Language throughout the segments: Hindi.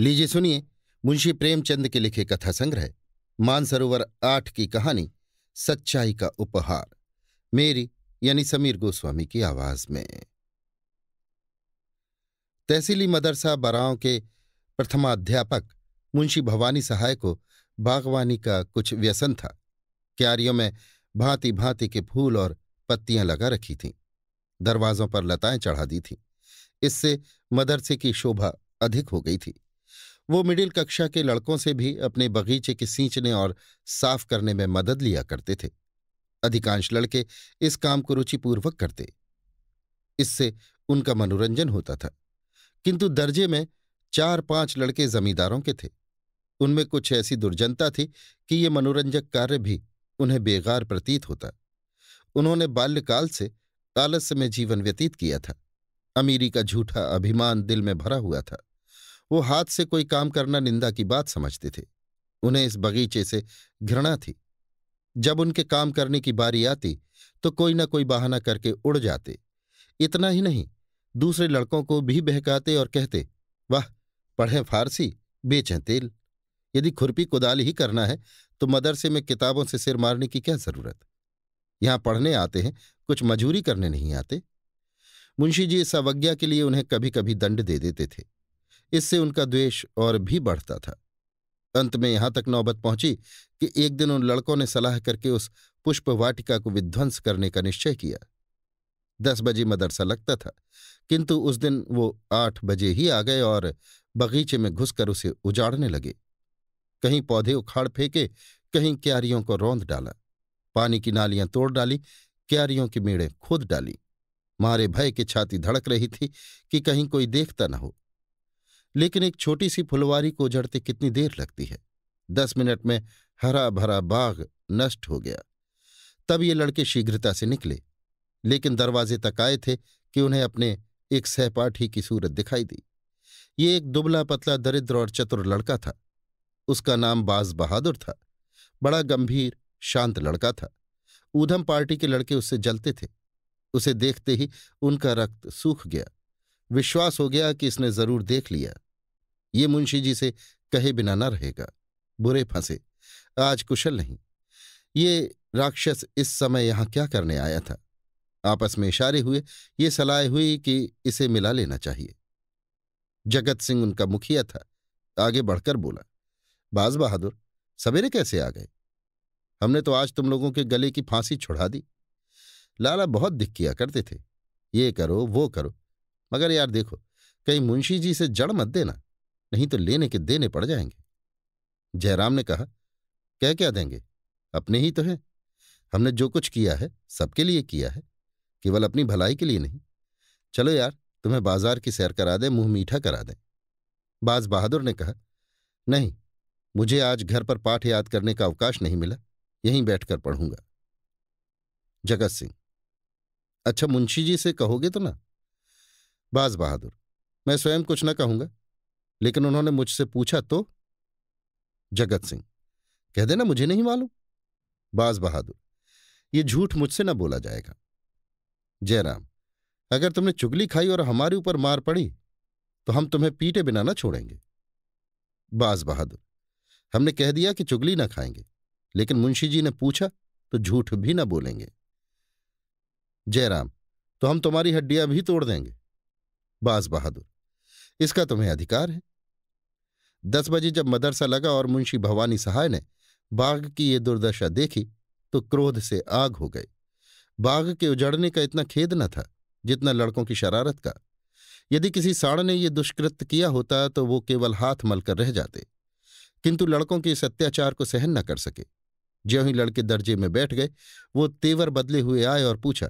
लीजिए सुनिए मुंशी प्रेमचंद के लिखे कथा संग्रह मानसरोवर आठ की कहानी सच्चाई का उपहार मेरी यानी समीर गोस्वामी की आवाज में तहसीली मदरसा बराव के प्रथमाध्यापक मुंशी भवानी सहाय को बागवानी का कुछ व्यसन था क्यारियों में भांति भांति के फूल और पत्तियां लगा रखी थीं दरवाजों पर लताएं चढ़ा दी थीं इससे मदरसे की शोभा अधिक हो गई थी वो मिडिल कक्षा के लड़कों से भी अपने बगीचे के सींचने और साफ करने में मदद लिया करते थे अधिकांश लड़के इस काम को रुचिपूर्वक करते इससे उनका मनोरंजन होता था किंतु दर्जे में चार पांच लड़के जमींदारों के थे उनमें कुछ ऐसी दुर्जनता थी कि ये मनोरंजक कार्य भी उन्हें बेगार प्रतीत होता उन्होंने बाल्यकाल से आलस्य में जीवन व्यतीत किया था अमीरी का झूठा अभिमान दिल में भरा हुआ था वो हाथ से कोई काम करना निंदा की बात समझते थे उन्हें इस बगीचे से घृणा थी जब उनके काम करने की बारी आती तो कोई ना कोई बहाना करके उड़ जाते इतना ही नहीं दूसरे लड़कों को भी बहकाते और कहते वाह पढ़ें फारसी बेचें तेल यदि खुरपी कुदाल ही करना है तो मदरसे में किताबों से सिर मारने की क्या जरूरत यहां पढ़ने आते हैं कुछ मजूरी करने नहीं आते मुंशी जी इस अवज्ञा के लिए उन्हें कभी कभी दंड दे देते थे इससे उनका द्वेष और भी बढ़ता था अंत में यहां तक नौबत पहुंची कि एक दिन उन लड़कों ने सलाह करके उस पुष्प वाटिका को विध्वंस करने का निश्चय किया दस बजे मदरसा लगता था किंतु उस दिन वो आठ बजे ही आ गए और बगीचे में घुसकर उसे उजाड़ने लगे कहीं पौधे उखाड़ फेंके कहीं क्यारियों को रौंद डाला पानी की नालियां तोड़ डाली क्यारियों की मेड़ें खोद डाली मारे भय की छाती धड़क रही थी कि कहीं कोई देखता न हो लेकिन एक छोटी सी फुलवारी को उजड़ते कितनी देर लगती है दस मिनट में हरा भरा बाग नष्ट हो गया तब ये लड़के शीघ्रता से निकले लेकिन दरवाजे तक आए थे कि उन्हें अपने एक सहपाठी की सूरत दिखाई दी ये एक दुबला पतला दरिद्र और चतुर लड़का था उसका नाम बाज बहादुर था बड़ा गंभीर शांत लड़का था ऊधम पार्टी के लड़के उससे जलते थे उसे देखते ही उनका रक्त सूख गया विश्वास हो गया कि इसने जरूर देख लिया ये मुंशी जी से कहे बिना न रहेगा बुरे फंसे आज कुशल नहीं ये राक्षस इस समय यहां क्या करने आया था आपस में इशारे हुए ये सलाह हुई कि इसे मिला लेना चाहिए जगत सिंह उनका मुखिया था आगे बढ़कर बोला बाज बहादुर सवेरे कैसे आ गए हमने तो आज तुम लोगों के गले की फांसी छुड़ा दी लाला बहुत दिख किया करते थे ये करो वो करो मगर यार देखो कहीं मुंशी जी से जड़ मत देना नहीं तो लेने के देने पड़ जाएंगे जयराम ने कहा क्या क्या देंगे अपने ही तो हैं हमने जो कुछ किया है सबके लिए किया है केवल अपनी भलाई के लिए नहीं चलो यार तुम्हें बाजार की सैर करा दें मुंह मीठा करा दें बाज बहादुर ने कहा नहीं मुझे आज घर पर पाठ याद करने का अवकाश नहीं मिला यहीं बैठकर पढ़ूंगा जगत सिंह अच्छा मुंशी जी से कहोगे तो ना बाज बहादुर मैं स्वयं कुछ ना कहूंगा लेकिन उन्होंने मुझसे पूछा तो जगत सिंह कह देना मुझे नहीं मालूम बाज बहादुर ये झूठ मुझसे ना बोला जाएगा जयराम अगर तुमने चुगली खाई और हमारे ऊपर मार पड़ी तो हम तुम्हें पीटे बिना ना छोड़ेंगे बाज बहादुर हमने कह दिया कि चुगली ना खाएंगे लेकिन मुंशी जी ने पूछा तो झूठ भी ना बोलेंगे जयराम तो हम तुम्हारी हड्डियां भी तोड़ देंगे बाज बहादुर इसका तुम्हें अधिकार है दस बजे जब मदरसा लगा और मुंशी भवानी सहाय ने बाघ की ये दुर्दशा देखी तो क्रोध से आग हो गई बाघ के उजड़ने का इतना खेद न था जितना लड़कों की शरारत का यदि किसी साड़ ने ये दुष्कृत किया होता तो वो केवल हाथ मलकर रह जाते किंतु लड़कों के इस अत्याचार को सहन न कर सके ज्यों ही लड़के दर्जे में बैठ गए वो तेवर बदले हुए आए और पूछा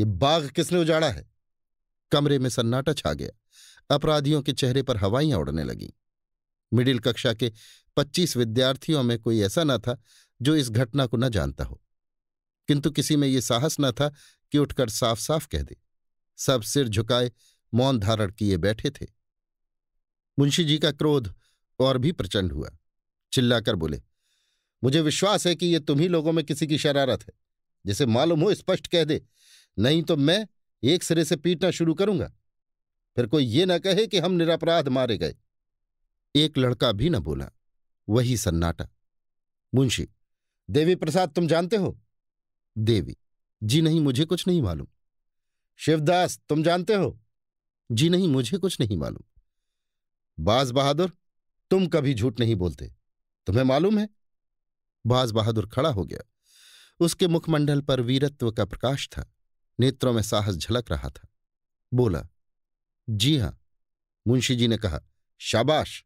ये बाघ किसने उजाड़ा है कमरे में सन्नाटा छा गया अपराधियों के चेहरे पर हवाइयां उड़ने लगीं मिडिल कक्षा के पच्चीस विद्यार्थियों में कोई ऐसा न था जो इस घटना को न जानता हो किंतु किसी में ये साहस न था कि उठकर साफ साफ कह दे सब सिर झुकाए मौन धारण किए बैठे थे मुंशी जी का क्रोध और भी प्रचंड हुआ चिल्लाकर बोले मुझे विश्वास है कि ये तुम्ही लोगों में किसी की शरारत है जिसे मालूम हो स्पष्ट कह दे नहीं तो मैं एक सिरे से पीटना शुरू करूंगा फिर कोई ये ना कहे कि हम निरापराध मारे गए एक लड़का भी न बोला वही सन्नाटा मुंशी देवी प्रसाद तुम जानते हो देवी जी नहीं मुझे कुछ नहीं मालूम शिवदास तुम जानते हो जी नहीं मुझे कुछ नहीं मालूम बाज बहादुर तुम कभी झूठ नहीं बोलते तुम्हें मालूम है बाज बहादुर खड़ा हो गया उसके मुखमंडल पर वीरत्व का प्रकाश था नेत्रों में साहस झलक रहा था बोला जी हां मुंशी जी ने कहा शाबाश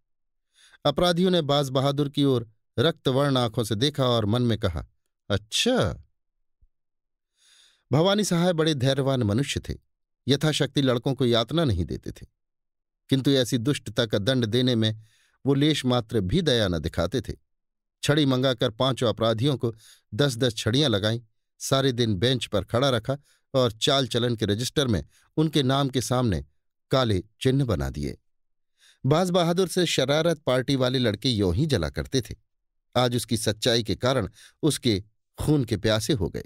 अपराधियों ने बाज बहादुर की ओर रक्तवर्ण आंखों से देखा और मन में कहा अच्छा भवानी सहाय बड़े धैर्यवान मनुष्य थे यथाशक्ति लड़कों को यातना नहीं देते थे किंतु ऐसी दुष्टता का दंड देने में वो लेश मात्र भी दया न दिखाते थे छड़ी मंगाकर पांचों अपराधियों को दस दस छड़ियां लगाईं सारे दिन बेंच पर खड़ा रखा और चाल चलन के रजिस्टर में उनके नाम के सामने काले चिन्ह बना दिए बाज बहादुर से शरारत पार्टी वाले लड़के यों ही जला करते थे आज उसकी सच्चाई के कारण उसके खून के प्यासे हो गए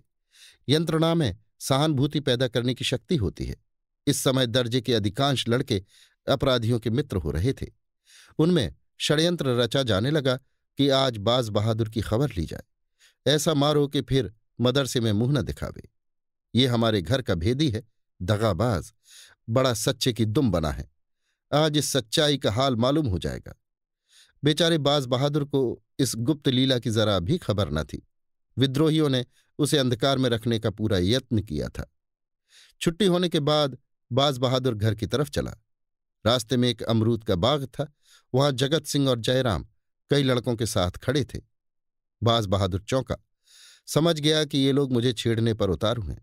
यंत्रणा में सहानुभूति पैदा करने की शक्ति होती है इस समय दर्जे के अधिकांश लड़के अपराधियों के मित्र हो रहे थे उनमें षड्यंत्र रचा जाने लगा कि आज बाज बहादुर की खबर ली जाए ऐसा मारो कि फिर मदरसे में मुंह न दिखावे ये हमारे घर का भेदी है दगाबाज बड़ा सच्चे की दुम बना है आज इस सच्चाई का हाल मालूम हो जाएगा बेचारे बाज बहादुर को इस गुप्त लीला की जरा भी खबर न थी विद्रोहियों ने उसे अंधकार में रखने का पूरा यत्न किया था छुट्टी होने के बाद बाज बहादुर घर की तरफ चला रास्ते में एक अमरूद का बाग था वहां जगत सिंह और जयराम कई लड़कों के साथ खड़े थे बाज बहादुर चौंका समझ गया कि ये लोग मुझे छेड़ने पर उतारू हैं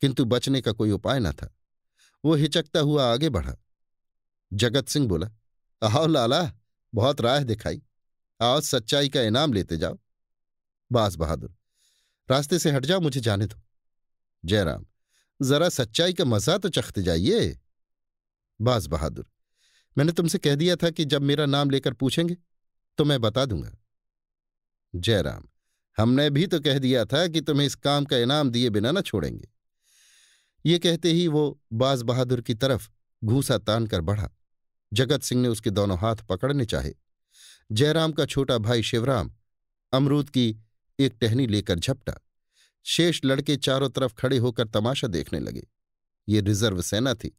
किंतु बचने का कोई उपाय न था वो हिचकता हुआ आगे बढ़ा जगत सिंह बोला आओ लाला बहुत राह दिखाई आओ सच्चाई का इनाम लेते जाओ बास बहादुर रास्ते से हट जाओ मुझे जाने दो जयराम जरा सच्चाई का मजा तो चखते जाइए बास बहादुर मैंने तुमसे कह दिया था कि जब मेरा नाम लेकर पूछेंगे तो मैं बता दूंगा जयराम हमने भी तो कह दिया था कि तुम्हें इस काम का इनाम दिए बिना ना छोड़ेंगे ये कहते ही वो बाज बहादुर की तरफ घूसा तान कर बढ़ा जगत सिंह ने उसके दोनों हाथ पकड़ने चाहे जयराम का छोटा भाई शिवराम अमरूद की एक टहनी लेकर झपटा शेष लड़के चारों तरफ खड़े होकर तमाशा देखने लगे ये रिजर्व सेना थी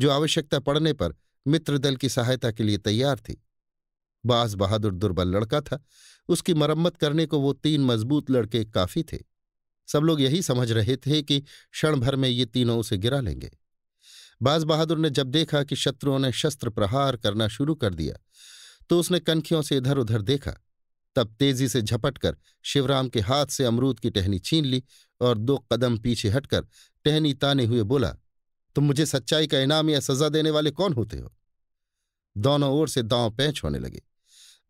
जो आवश्यकता पड़ने पर मित्र दल की सहायता के लिए तैयार थी बास बहादुर दुर्बल लड़का था उसकी मरम्मत करने को वो तीन मजबूत लड़के काफी थे सब लोग यही समझ रहे थे कि क्षण भर में ये तीनों उसे गिरा लेंगे बाज बहादुर ने जब देखा कि शत्रुओं ने शस्त्र प्रहार करना शुरू कर दिया तो उसने कनखियों से इधर उधर देखा तब तेजी से झपट कर शिवराम के हाथ से अमरूद की टहनी छीन ली और दो कदम पीछे हटकर टहनी ताने हुए बोला तुम मुझे सच्चाई का इनाम या सजा देने वाले कौन होते हो दोनों ओर से दांव पैंच होने लगे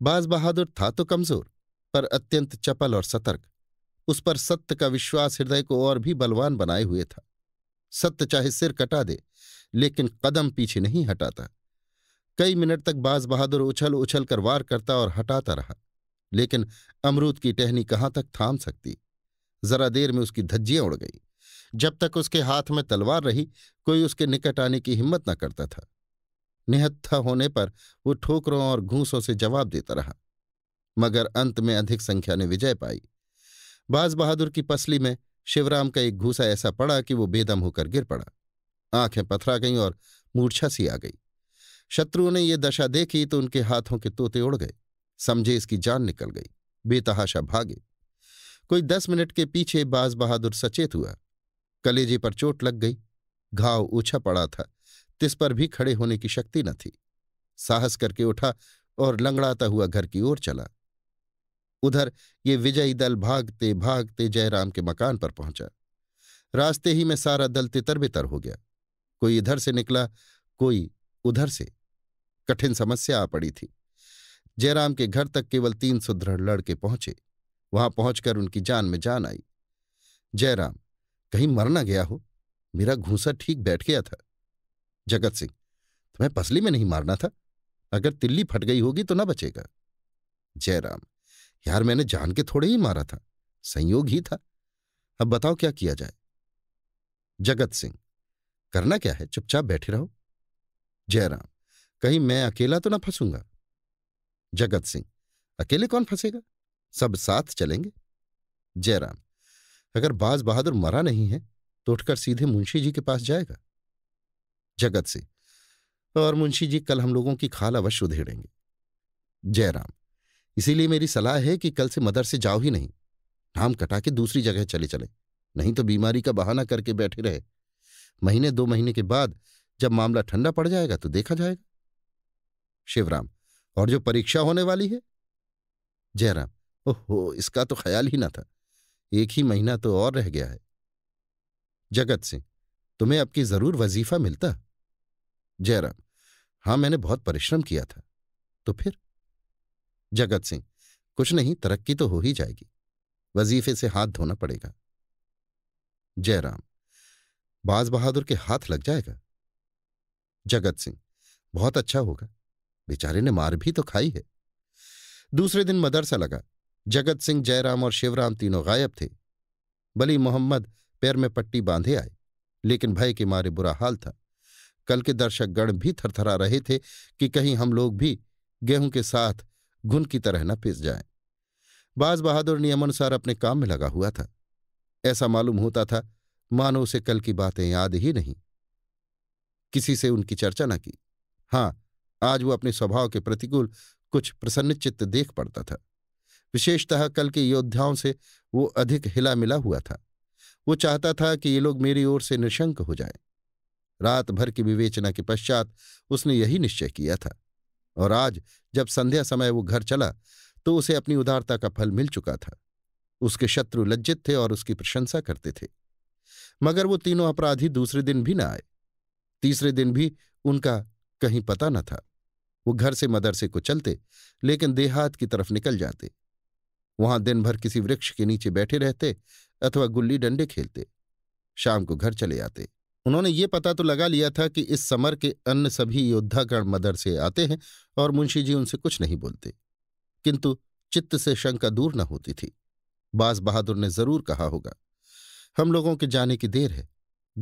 बाज बहादुर था तो कमजोर पर अत्यंत चपल और सतर्क उस पर सत्य का विश्वास हृदय को और भी बलवान बनाए हुए था सत्य चाहे सिर कटा दे लेकिन कदम पीछे नहीं हटाता कई मिनट तक बाज बहादुर उछल उछल कर वार करता और हटाता रहा लेकिन अमरूद की टहनी कहाँ तक थाम सकती जरा देर में उसकी धज्जियां उड़ गई जब तक उसके हाथ में तलवार रही कोई उसके निकट आने की हिम्मत न करता था निहत्था होने पर वो ठोकरों और घूसों से जवाब देता रहा मगर अंत में अधिक संख्या ने विजय पाई बाज बहादुर की पसली में शिवराम का एक घूसा ऐसा पड़ा कि वो बेदम होकर गिर पड़ा आंखें पथरा गईं और मूर्छा सी आ गई शत्रुओं ने ये दशा देखी तो उनके हाथों के तोते उड़ गए समझे इसकी जान निकल गई बेतहाशा भागे कोई दस मिनट के पीछे बाज बहादुर सचेत हुआ कलेजे पर चोट लग गई घाव ऊछा पड़ा था तिस पर भी खड़े होने की शक्ति न थी साहस करके उठा और लंगड़ाता हुआ घर की ओर चला उधर ये विजयी दल भागते भागते जयराम के मकान पर पहुंचा रास्ते ही में सारा दल तितर बितर हो गया कोई इधर से निकला कोई उधर से कठिन समस्या आ पड़ी थी जयराम के घर तक केवल तीन सुदृढ़ लड़के पहुंचे वहां पहुंचकर उनकी जान में जान आई जयराम कहीं मर ना गया हो मेरा घूसा ठीक बैठ गया था जगत सिंह तुम्हें पसली में नहीं मारना था अगर तिल्ली फट गई होगी तो ना बचेगा जयराम यार मैंने जान के थोड़े ही मारा था संयोग ही था अब बताओ क्या किया जाए जगत सिंह करना क्या है चुपचाप बैठे रहो जयराम कहीं मैं अकेला तो ना फंसूंगा जगत सिंह अकेले कौन फंसेगा सब साथ चलेंगे जयराम अगर बाज बहादुर मरा नहीं है तो उठकर सीधे मुंशी जी के पास जाएगा जगत सिंह और मुंशी जी कल हम लोगों की खाल अवश्य उधेड़ेंगे जयराम इसीलिए मेरी सलाह है कि कल से मदर से जाओ ही नहीं नाम कटा के दूसरी जगह चले चले नहीं तो बीमारी का बहाना करके बैठे रहे महीने दो महीने के बाद जब मामला ठंडा पड़ जाएगा तो देखा जाएगा शिवराम और जो परीक्षा होने वाली है जयराम ओहो इसका तो ख्याल ही ना था एक ही महीना तो और रह गया है जगत सिंह तुम्हें अब की जरूर वजीफा मिलता जयराम हां मैंने बहुत परिश्रम किया था तो फिर जगत सिंह कुछ नहीं तरक्की तो हो ही जाएगी वजीफे से हाथ धोना पड़ेगा जयराम बाज बहादुर के हाथ लग जाएगा जगत सिंह बहुत अच्छा होगा बेचारे ने मार भी तो खाई है दूसरे दिन मदरसा लगा जगत सिंह जयराम और शिवराम तीनों गायब थे बली मोहम्मद पैर में पट्टी बांधे आए लेकिन भय के मारे बुरा हाल था कल के दर्शकगण भी थरथरा रहे थे कि कहीं हम लोग भी गेहूं के साथ घुन की तरह न पिस जाएं। बाज बहादुर नियमानुसार अपने काम में लगा हुआ था ऐसा मालूम होता था मानो उसे कल की बातें याद ही नहीं किसी से उनकी चर्चा न की हाँ आज वो अपने स्वभाव के प्रतिकूल कुछ प्रसन्नचित्त देख पड़ता था विशेषतः कल के योद्धाओं से वो अधिक हिला मिला हुआ था वो चाहता था कि ये लोग मेरी ओर से निशंक हो जाए रात भर की विवेचना के पश्चात उसने यही निश्चय किया था और आज जब संध्या समय वो घर चला तो उसे अपनी उदारता का फल मिल चुका था उसके शत्रु लज्जित थे और उसकी प्रशंसा करते थे मगर वो तीनों अपराधी दूसरे दिन भी न आए तीसरे दिन भी उनका कहीं पता न था वो घर से मदरसे को चलते लेकिन देहात की तरफ निकल जाते वहां दिन भर किसी वृक्ष के नीचे बैठे रहते अथवा गुल्ली डंडे खेलते शाम को घर चले आते उन्होंने ये पता तो लगा लिया था कि इस समर के अन्य सभी योद्धागण मदरसे आते हैं और मुंशी जी उनसे कुछ नहीं बोलते किंतु चित्त से शंका दूर न होती थी बास बहादुर ने जरूर कहा होगा हम लोगों के जाने की देर है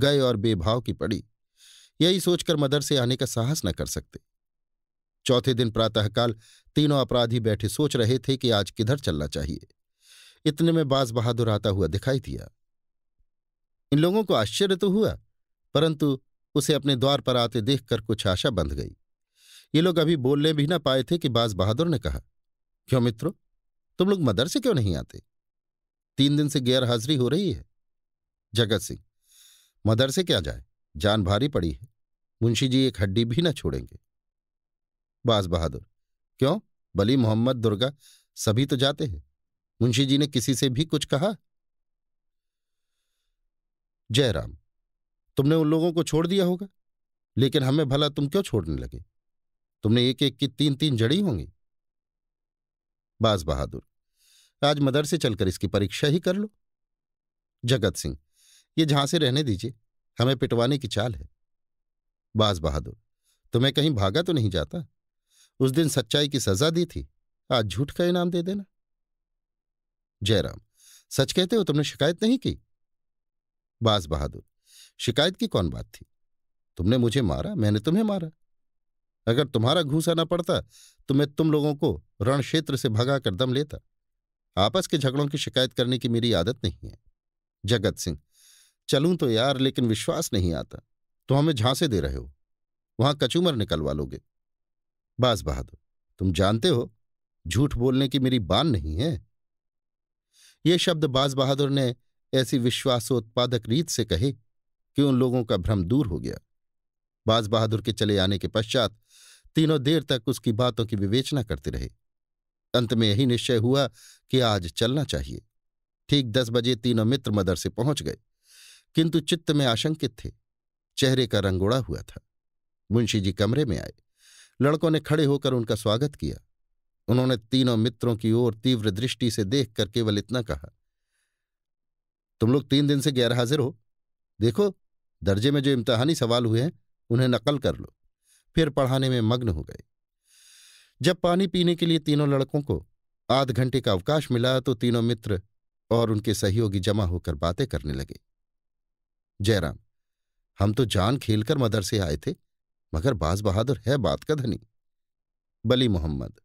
गए और बेभाव की पड़ी यही सोचकर मदर से आने का साहस न कर सकते चौथे दिन प्रातःकाल तीनों अपराधी बैठे सोच रहे थे कि आज किधर चलना चाहिए इतने में बाज बहादुर आता हुआ दिखाई दिया इन लोगों को आश्चर्य तो हुआ परंतु उसे अपने द्वार पर आते देखकर कुछ आशा बंध गई ये लोग अभी बोलने भी ना पाए थे कि बाज बहादुर ने कहा क्यों मित्रों तुम लोग मदर से क्यों नहीं आते तीन दिन से गैर हाजिरी हो रही है जगत सिंह मदर से क्या जाए जान भारी पड़ी है मुंशी जी एक हड्डी भी न छोड़ेंगे बाज बहादुर क्यों बली मोहम्मद दुर्गा सभी तो जाते हैं मुंशी जी ने किसी से भी कुछ कहा जयराम तुमने उन लोगों को छोड़ दिया होगा लेकिन हमें भला तुम क्यों छोड़ने लगे तुमने एक एक की तीन तीन जड़ी होंगी बाज बहादुर आज मदर से चलकर इसकी परीक्षा ही कर लो जगत सिंह ये झांसे रहने दीजिए हमें पिटवाने की चाल है बाज बहादुर तुम्हें कहीं भागा तो नहीं जाता उस दिन सच्चाई की सजा दी थी आज झूठ का इनाम दे देना जयराम सच कहते हो तुमने शिकायत नहीं की बाज बहादुर शिकायत की कौन बात थी तुमने मुझे मारा मैंने तुम्हें मारा अगर तुम्हारा घूसा न पड़ता तो मैं तुम लोगों को रण क्षेत्र से भगा कर दम लेता आपस के झगड़ों की शिकायत करने की मेरी आदत नहीं है जगत सिंह चलूं तो यार लेकिन विश्वास नहीं आता तो हमें झांसे दे रहे हो वहां कचूमर निकलवा लोगे बास बहादुर तुम जानते हो झूठ बोलने की मेरी बान नहीं है ये शब्द बाज बहादुर ने ऐसी विश्वासोत्पादक रीत से कहे कि उन लोगों का भ्रम दूर हो गया बाज बहादुर के चले आने के पश्चात तीनों देर तक उसकी बातों की विवेचना करते रहे अंत में यही निश्चय हुआ कि आज चलना चाहिए ठीक दस बजे तीनों मित्र मदर से पहुंच गए किंतु चित्त में आशंकित थे चेहरे का रंग उड़ा हुआ था मुंशी जी कमरे में आए लड़कों ने खड़े होकर उनका स्वागत किया उन्होंने तीनों मित्रों की ओर तीव्र दृष्टि से देख कर केवल इतना कहा तुम लोग तीन दिन से गैरहाजिर हो देखो दर्जे में जो इम्तहानी सवाल हुए हैं उन्हें नकल कर लो फिर पढ़ाने में मग्न हो गए जब पानी पीने के लिए तीनों लड़कों को आध घंटे का अवकाश मिला तो तीनों मित्र और उनके सहयोगी जमा होकर बातें करने लगे जयराम हम तो जान खेलकर मदर से आए थे मगर बाज बहादुर है बात का धनी बली मोहम्मद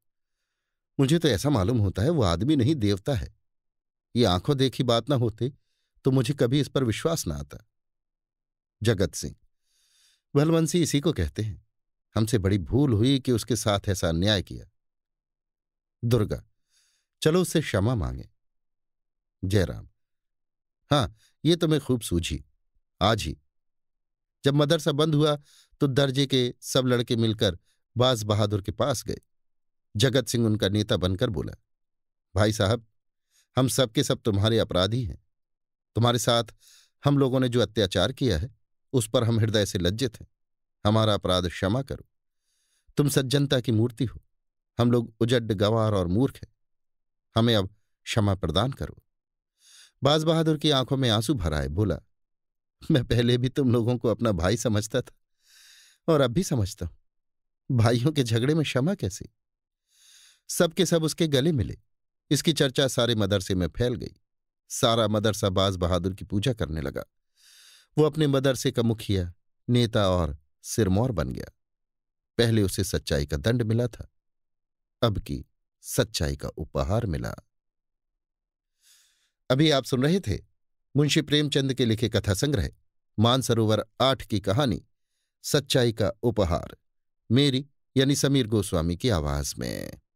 मुझे तो ऐसा मालूम होता है वो आदमी नहीं देवता है ये आंखों देखी बात ना होते तो मुझे कभी इस पर विश्वास ना आता जगत सिंह भलवंशी इसी को कहते हैं हमसे बड़ी भूल हुई कि उसके साथ ऐसा अन्याय किया दुर्गा चलो उससे क्षमा मांगे जयराम हां ये तुम्हें तो खूब सूझी आज ही जब मदरसा बंद हुआ तो दर्जे के सब लड़के मिलकर बाज बहादुर के पास गए जगत सिंह उनका नेता बनकर बोला भाई साहब हम सबके सब तुम्हारे अपराधी हैं तुम्हारे साथ हम लोगों ने जो अत्याचार किया है उस पर हम हृदय से लज्जित हैं हमारा अपराध क्षमा करो तुम सज्जनता की मूर्ति हो हम लोग उजड्ड गवार और मूर्ख हैं हमें अब क्षमा प्रदान करो बाज बहादुर की आंखों में आंसू भराए बोला मैं पहले भी तुम लोगों को अपना भाई समझता था और अब भी समझता हूं भाइयों के झगड़े में क्षमा कैसे सबके सब उसके गले मिले इसकी चर्चा सारे मदरसे में फैल गई सारा मदरसा बाज बहादुर की पूजा करने लगा वो अपने मदरसे का मुखिया नेता और सिरमौर बन गया पहले उसे सच्चाई का दंड मिला था अब की सच्चाई का उपहार मिला अभी आप सुन रहे थे मुंशी प्रेमचंद के लिखे कथा संग्रह मानसरोवर आठ की कहानी सच्चाई का उपहार मेरी यानी समीर गोस्वामी की आवाज में